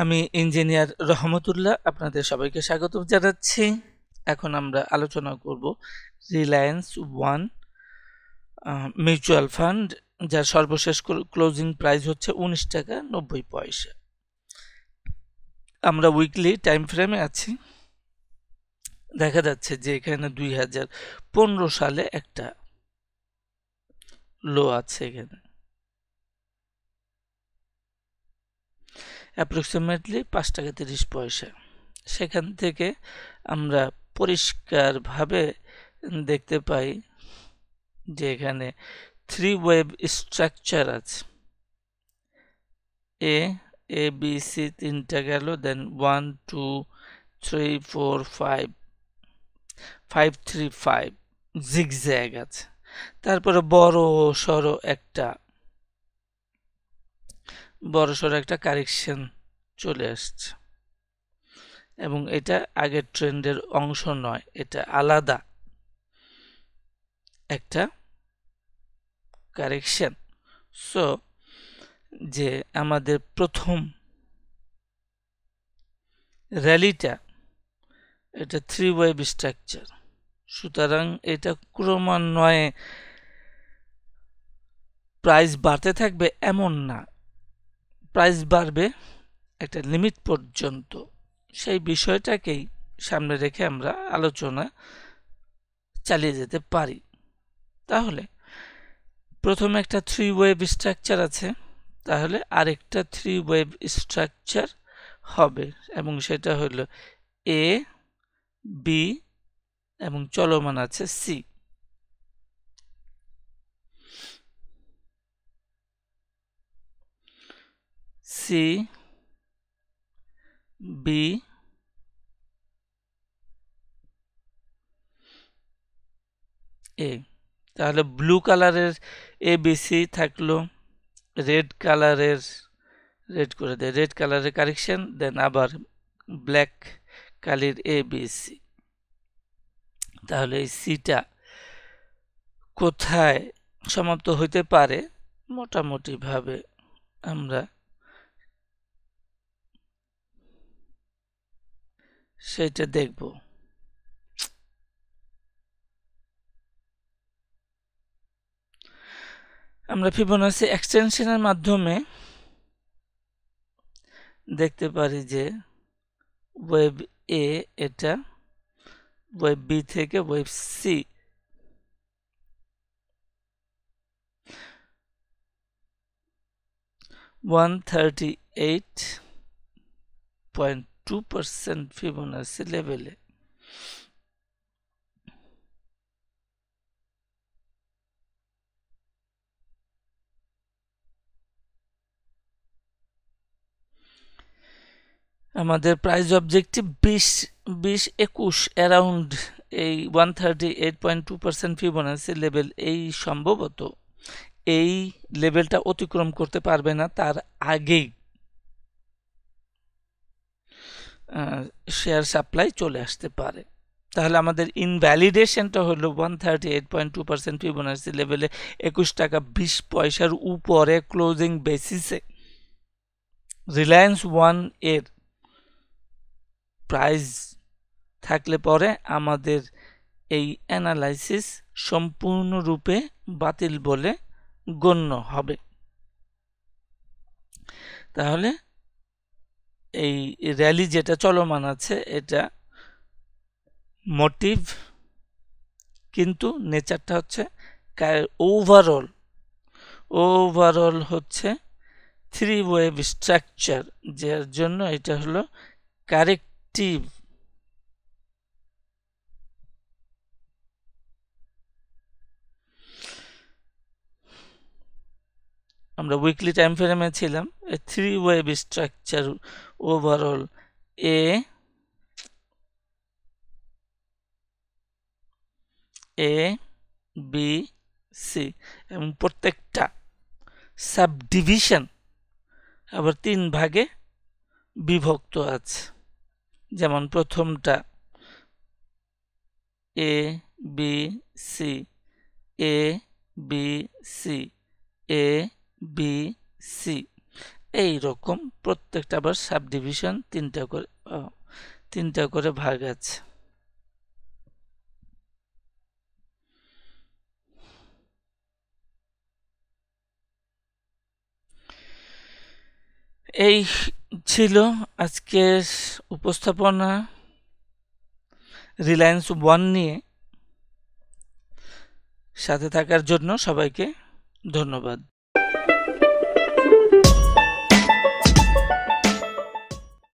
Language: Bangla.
আমি ইঞ্জিনিয়ার রহমতুল্লাহ আপনাদের সবাইকে স্বাগত জানাচ্ছি এখন আমরা আলোচনা করব রিলায়েন্স ওয়ান মিউচুয়াল ফান্ড যার সর্বশেষ ক্লোজিং প্রাইস হচ্ছে উনিশ টাকা নব্বই পয়সা আমরা উইকলি টাইম ফ্রেমে আছি দেখা যাচ্ছে যে এখানে দুই সালে একটা লো আছে এখানে অ্যাপ্রক্সিমেটলি পাঁচ টাকা তিরিশ পয়সা সেখান থেকে আমরা পরিষ্কারভাবে দেখতে পাই যে এখানে থ্রি ওয়েব স্ট্রাকচার আছে এ এ বি সি তিনটা গেল then one two three four five five three five zigzag আছে তারপরে বড় সড় একটা বড়সড় একটা কারেকশন চলে আসছে এবং এটা আগের ট্রেন্ডের অংশ নয় এটা আলাদা একটা কারেকশন সো যে আমাদের প্রথম র্যালিটা এটা থ্রি ওয়েব স্ট্রাকচার সুতরাং এটা ক্রমান্বয়ে প্রাইস বাড়তে থাকবে এমন না প্রাইস বাড়বে একটা লিমিট পর্যন্ত সেই বিষয়টাকেই সামনে রেখে আমরা আলোচনা চালিয়ে যেতে পারি তাহলে প্রথমে একটা থ্রি ওয়েব স্ট্রাকচার আছে তাহলে আরেকটা থ্রি ওয়েব স্ট্রাকচার হবে এবং সেটা হলো এ বি এবং চলমান আছে সি সি বি এ তাহলে ব্লু কালারের এ বেশি থাকলো রেড কালারের রেড করে দেয় রেড কালারের কারেকশন দেন আবার ব্ল্যাক কালির এ বিসি তাহলে এই সিটা কোথায় সমাপ্ত হইতে পারে মোটামুটিভাবে আমরা সেটা দেখব আমরা ফিবোনাসি এক্সটেনশনের মাধ্যমে দেখতে পারি যে ওয়েব এ এটা ওয়েব বি থেকে wave C one thirty eight point two percent Fibonacci লেভেলে আমাদের প্রাইস অবজেক্টিভ বিশ বিশ একুশ অ্যারাউন্ড এই one thirty eight point two percent Fibonacci level এই সম্ভবত এই লেভেলটা অতিক্রম করতে পারবে না তার আগেই শেয়ার সাপ্লাই চলে আসতে পারে তাহলে আমাদের ইনভ্যালিডেশনটা হলো one thirty eight point two percent Fibonacci লেভেলে একুশ টাকা বিশ পয়সার উপরে ক্লোজিং বেসিসে রিলায়েন্স ওয়ান এর প্রাইস থাকলে পরে আমাদের এই অ্যানালাইসিস সম্পূর্ণরূপে বাতিল বলে গণ্য হবে তাহলে এই র্যালি যেটা চলমান আছে এটা মোটিভ কিন্তু নেচারটা হচ্ছে ওভারঅল ওভারঅল হচ্ছে থ্রি ওয়েভ স্ট্রাকচার যার জন্য এটা হলো কারেক্টিভ আমরা উইকলি টাইম ফ্রেমে ছিলাম a three wave structure overall a A B C এবং প্রত্যেকটা সাবডিভিশন আবার তিন ভাগে বিভক্ত আছে যেমন প্রথমটা A B C A B C A B C এই রকম প্রত্যেকটা আবার সাব ডিভিশন তিনটা করে তিনটা করে ভাগ আছে এই ছিল আজকের উপস্থাপনা রিলায়েন্স ওয়ান নিয়ে সাথে থাকার জন্য সবাইকে ধন্যবাদ